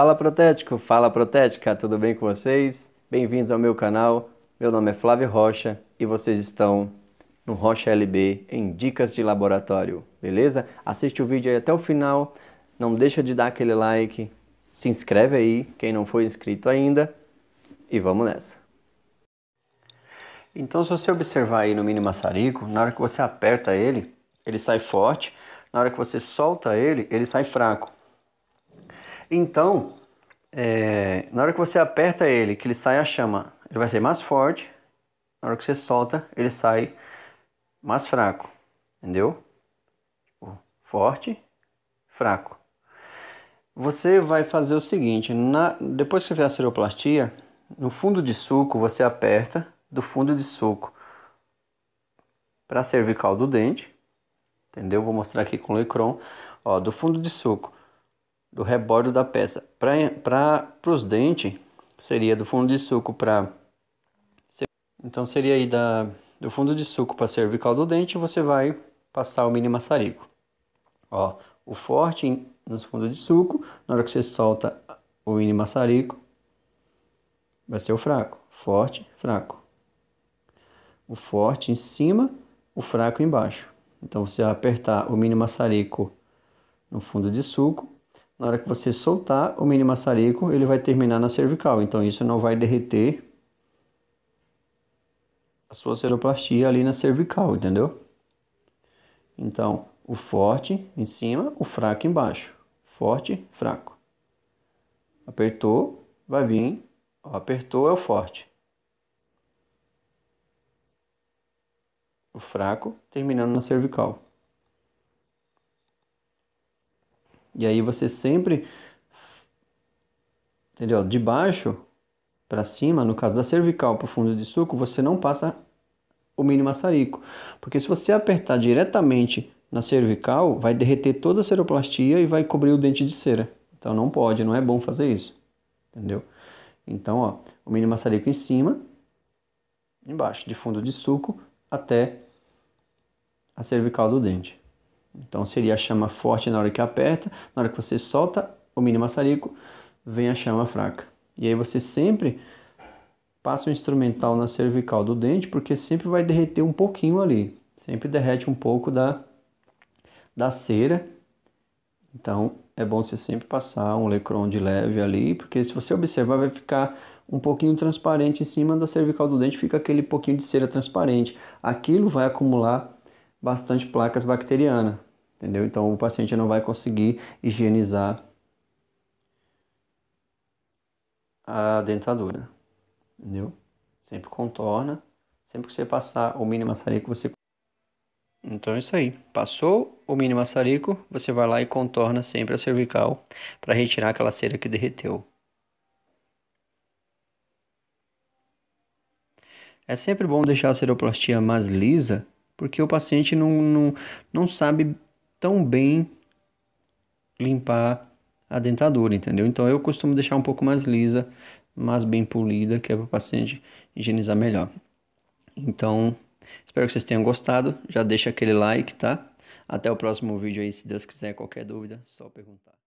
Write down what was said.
Fala Protético, fala Protética, tudo bem com vocês? Bem-vindos ao meu canal. Meu nome é Flávio Rocha e vocês estão no Rocha LB em Dicas de Laboratório, beleza? Assiste o vídeo aí até o final, não deixa de dar aquele like, se inscreve aí, quem não foi inscrito ainda, e vamos nessa. Então, se você observar aí no mini maçarico, na hora que você aperta ele, ele sai forte, na hora que você solta ele, ele sai fraco. Então, é, na hora que você aperta ele, que ele sai a chama, ele vai ser mais forte. Na hora que você solta, ele sai mais fraco. Entendeu? Forte, fraco. Você vai fazer o seguinte: na, depois que você fizer a seroplastia, no fundo de suco você aperta do fundo de suco para cervical do dente, entendeu? Vou mostrar aqui com o Lecron, ó, do fundo de suco do rebordo da peça. Para os dentes, seria do fundo de suco para. Então seria aí da, do fundo de suco para cervical do dente, você vai passar o mini maçarico. Ó, o forte nos fundos de suco, na hora que você solta o mini maçarico, vai ser o fraco. Forte, fraco. O forte em cima, o fraco embaixo. Então você vai apertar o mini maçarico no fundo de suco na hora que você soltar o mini maçarico, ele vai terminar na cervical. Então, isso não vai derreter a sua seroplastia ali na cervical, entendeu? Então, o forte em cima, o fraco embaixo. Forte, fraco. Apertou, vai vir. Ó, apertou é o forte. O fraco terminando na cervical. E aí você sempre, entendeu? De baixo para cima, no caso da cervical para o fundo de suco, você não passa o mini maçarico, porque se você apertar diretamente na cervical, vai derreter toda a seroplastia e vai cobrir o dente de cera. Então não pode, não é bom fazer isso, entendeu? Então, ó, o mini maçarico em cima, embaixo, de fundo de suco até a cervical do dente. Então seria a chama forte na hora que aperta, na hora que você solta o mini maçarico, vem a chama fraca. E aí você sempre passa o instrumental na cervical do dente, porque sempre vai derreter um pouquinho ali. Sempre derrete um pouco da, da cera. Então é bom você sempre passar um lecron de leve ali, porque se você observar vai ficar um pouquinho transparente em cima da cervical do dente, fica aquele pouquinho de cera transparente. Aquilo vai acumular bastante placas bacterianas, entendeu? Então o paciente não vai conseguir higienizar a dentadura, entendeu? Sempre contorna, sempre que você passar o mini maçarico você então é isso aí. Passou o mini maçarico, você vai lá e contorna sempre a cervical para retirar aquela cera que derreteu. É sempre bom deixar a ceroplastia mais lisa porque o paciente não, não, não sabe tão bem limpar a dentadura, entendeu? Então eu costumo deixar um pouco mais lisa, mais bem polida, que é para o paciente higienizar melhor. Então, espero que vocês tenham gostado. Já deixa aquele like, tá? Até o próximo vídeo aí, se Deus quiser, qualquer dúvida, só perguntar.